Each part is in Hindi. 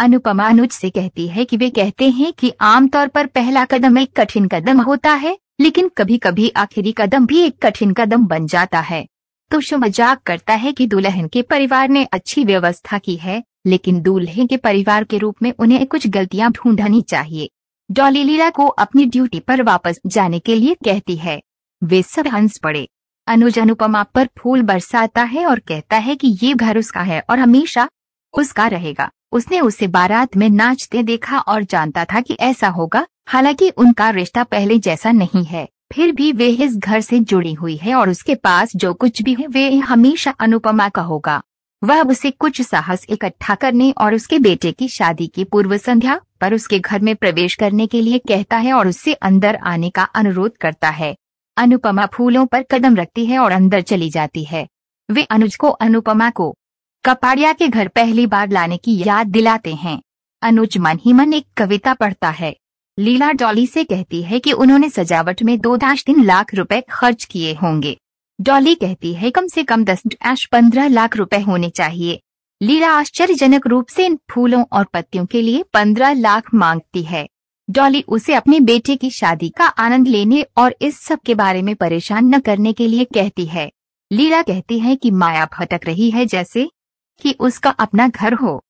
अनुपमा अनुज से कहती है कि वे कहते हैं कि आमतौर पर पहला कदम एक कठिन कदम होता है लेकिन कभी कभी आखिरी कदम भी एक कठिन कदम बन जाता है तुष तो मजाक करता है कि दुल्हन के परिवार ने अच्छी व्यवस्था की है लेकिन दूल्हे के परिवार के रूप में उन्हें कुछ गलतियां ढूंढनी चाहिए डॉली लीला को अपनी ड्यूटी पर वापस जाने के लिए कहती है वे सब हंस पड़े अनुज अनुपमा पर फूल बरसाता है और कहता है कि ये घर उसका है और हमेशा उसका रहेगा उसने उसे बारात में नाचते देखा और जानता था कि ऐसा होगा हालांकि उनका रिश्ता पहले जैसा नहीं है फिर भी वे इस घर से जुड़ी हुई है और उसके पास जो कुछ भी है वे हमेशा अनुपमा का होगा वह उसे कुछ साहस इकट्ठा करने और उसके बेटे की शादी की पूर्व संध्या पर उसके घर में प्रवेश करने के लिए कहता है और उससे अंदर आने का अनुरोध करता है अनुपमा फूलों पर कदम रखती है और अंदर चली जाती है वे अनुज को अनुपमा को कपाड़िया के घर पहली बार लाने की याद दिलाते हैं अनुज मन ही मन एक कविता पढ़ता है लीला डॉली से कहती है कि उन्होंने सजावट में दो दाश तीन लाख रुपए खर्च किए होंगे डॉली कहती है कम से कम दस डैश पंद्रह लाख रुपए होने चाहिए लीला आश्चर्यजनक रूप से इन फूलों और पत्तियों के लिए पंद्रह लाख मांगती है डॉली उसे अपने बेटे की शादी का आनंद लेने और इस सब के बारे में परेशान न करने के लिए कहती है लीला कहती है कि माया भटक रही है जैसे कि उसका अपना घर हो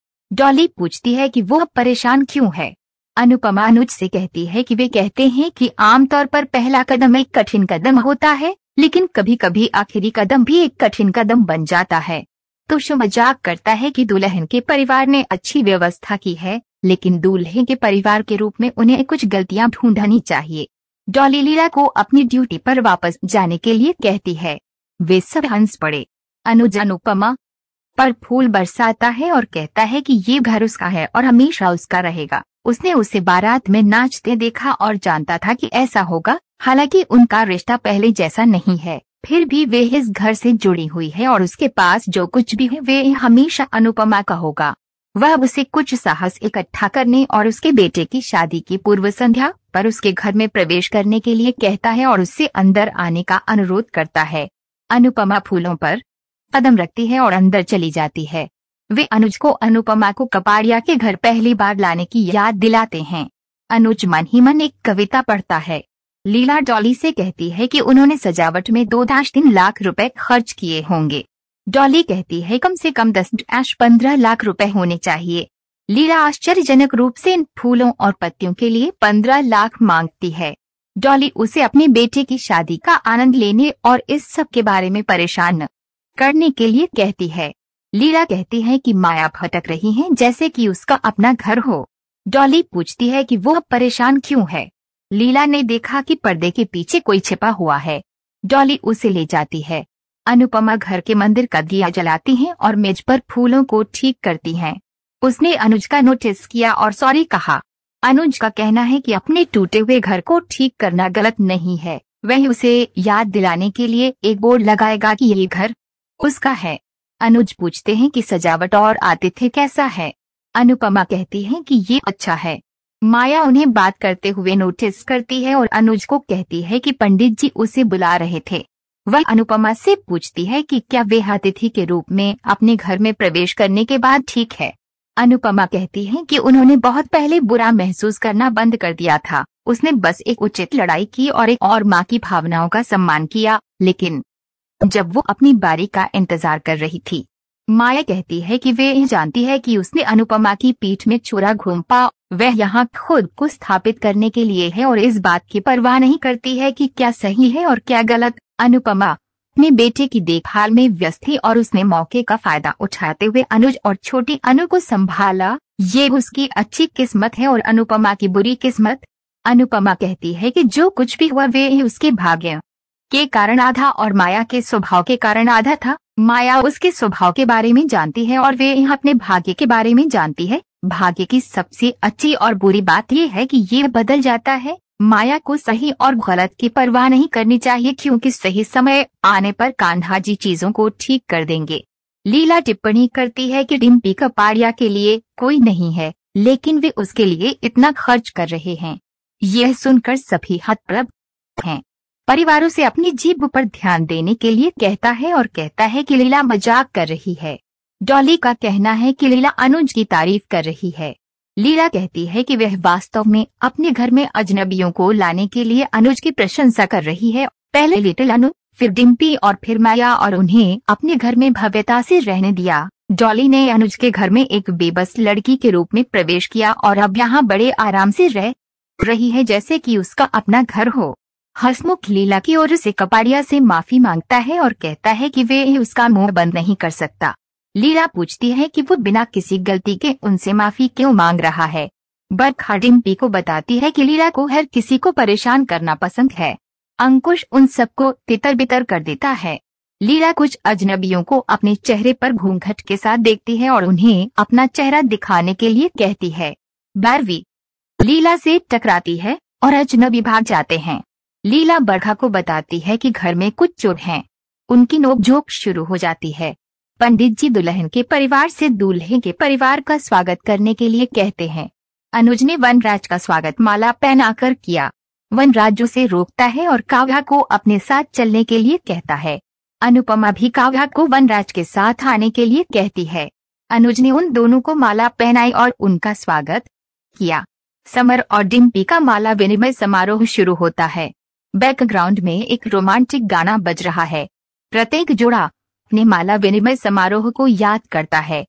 डॉली पूछती है कि वो परेशान क्यों है अनुपमा अनुज से कहती है कि वे कहते हैं कि आमतौर पर पहला कदम एक कठिन कदम होता है लेकिन कभी कभी आखिरी कदम भी एक कठिन कदम बन जाता है शो तो मजाक करता है कि दुल्हन के परिवार ने अच्छी व्यवस्था की है लेकिन दूल्हे के परिवार के रूप में उन्हें कुछ गलतियां ढूंढनी चाहिए डॉली लीला को अपनी ड्यूटी पर वापस जाने के लिए कहती है वे सब हंस पड़े अनुज अनुपमा पर फूल बरसाता है और कहता है कि ये घर उसका है और हमेशा उसका रहेगा उसने उसे बारात में नाचते देखा और जानता था कि ऐसा होगा हालांकि उनका रिश्ता पहले जैसा नहीं है फिर भी वे इस घर से जुड़ी हुई है और उसके पास जो कुछ भी है वे हमेशा अनुपमा का होगा वह उसे कुछ साहस इकट्ठा करने और उसके बेटे की शादी की पूर्व संध्या पर उसके घर में प्रवेश करने के लिए कहता है और उससे अंदर आने का अनुरोध करता है अनुपमा फूलों पर कदम रखती है और अंदर चली जाती है वे अनुज को अनुपमा को कपाड़िया के घर पहली बार लाने की याद दिलाते हैं अनुज मन ही मन एक कविता पढ़ता है लीला डॉली से कहती है कि उन्होंने सजावट में दो दाश तीन लाख रुपए खर्च किए होंगे डॉली कहती है कम से कम दस डैश पंद्रह लाख रुपए होने चाहिए लीला आश्चर्यजनक रूप से इन फूलों और पत्तियों के लिए पंद्रह लाख मांगती है डॉली उसे अपने बेटे की शादी का आनंद लेने और इस सब के बारे में परेशान करने के लिए कहती है लीला कहती है कि माया भटक रही है जैसे कि उसका अपना घर हो डॉली पूछती है कि वो परेशान क्यों है लीला ने देखा कि पर्दे के पीछे कोई छिपा हुआ है डॉली उसे ले जाती है अनुपमा घर के मंदिर का दिया जलाती हैं और मेज पर फूलों को ठीक करती हैं। उसने अनुज का नोटिस किया और सॉरी कहा अनुज का कहना है कि अपने टूटे हुए घर को ठीक करना गलत नहीं है वह उसे याद दिलाने के लिए एक बोर्ड लगाएगा कि ये घर उसका है अनुज पूछते हैं कि सजावट और आतिथ्य कैसा है अनुपमा कहती है कि ये अच्छा है माया उन्हें बात करते हुए नोटिस करती है और अनुज को कहती है कि पंडित जी उसे बुला रहे थे वह अनुपमा से पूछती है कि क्या वे अतिथि के रूप में अपने घर में प्रवेश करने के बाद ठीक है अनुपमा कहती है कि उन्होंने बहुत पहले बुरा महसूस करना बंद कर दिया था उसने बस एक उचित लड़ाई की और एक और माँ की भावनाओं का सम्मान किया लेकिन जब वो अपनी बारी का इंतजार कर रही थी माया कहती है कि वे यह जानती है कि उसने अनुपमा की पीठ में छुरा पा वह यहाँ खुद को स्थापित करने के लिए है और इस बात की परवाह नहीं करती है कि क्या सही है और क्या गलत अनुपमा अपने बेटे की देखभाल में व्यस्त थी और उसने मौके का फायदा उठाते हुए अनुज और छोटी अनु को संभाला ये उसकी अच्छी किस्मत है और अनुपमा की बुरी किस्मत अनुपमा कहती है कि जो कुछ भी हुआ वे उसके भाग्य के कारण आधा और माया के स्वभाव के कारण आधा था माया उसके स्वभाव के बारे में जानती है और वे यहाँ अपने भाग्य के बारे में जानती है भाग्य की सबसे अच्छी और बुरी बात ये है कि ये बदल जाता है माया को सही और गलत की परवाह नहीं करनी चाहिए क्योंकि सही समय आने पर कान्हा जी चीजों को ठीक कर देंगे लीला टिप्पणी करती है कि डिम्पी कपाड़िया के लिए कोई नहीं है लेकिन वे उसके लिए इतना खर्च कर रहे हैं यह सुनकर सभी हतप्रभ हैं परिवारों से अपनी जीभ पर ध्यान देने के लिए कहता है और कहता है कि लीला मजाक कर रही है डॉली का कहना है कि लीला अनुज की तारीफ कर रही है लीला कहती है कि वह वास्तव में अपने घर में अजनबियों को लाने के लिए अनुज की प्रशंसा कर रही है पहले लिटिल अनु फिर डिम्पी और फिर माया और उन्हें अपने घर में भव्यता से रहने दिया डॉली ने अनुज के घर में एक बेबस लड़की के रूप में प्रवेश किया और अब यहाँ बड़े आराम से रह रही है जैसे कि उसका अपना घर हो हसमुख लीला की ओर से कपाड़िया से माफी मांगता है और कहता है कि वे उसका मुंह बंद नहीं कर सकता लीला पूछती है कि वो बिना किसी गलती के उनसे माफी क्यों मांग रहा है बरखा डिम्पी को बताती है कि लीला को हर किसी को परेशान करना पसंद है अंकुश उन सबको तितर बितर कर देता है लीला कुछ अजनबियों को अपने चेहरे पर घूंघट के साथ देखती है और उन्हें अपना चेहरा दिखाने के लिए कहती है बारवी लीला से टकराती है और अजनबी भाग जाते हैं लीला बरखा को बताती है कि घर में कुछ चोर हैं उनकी नोकझोंक शुरू हो जाती है पंडित जी दुल्हन के परिवार से दूल्हे के परिवार का स्वागत करने के लिए कहते हैं अनुज ने वनराज का स्वागत माला पहनाकर किया वनराज उसे रोकता है और काव्या को अपने साथ चलने के लिए कहता है अनुपमा भी काव्या को वनराज के साथ आने के लिए कहती है अनुज ने उन दोनों को माला पहनाई और उनका स्वागत किया समर और डिम्पी का माला विनिमय समारोह शुरू होता है बैकग्राउंड में एक रोमांटिक गाना बज रहा है प्रत्येक जोड़ा अपने माला विनिमय समारोह को याद करता है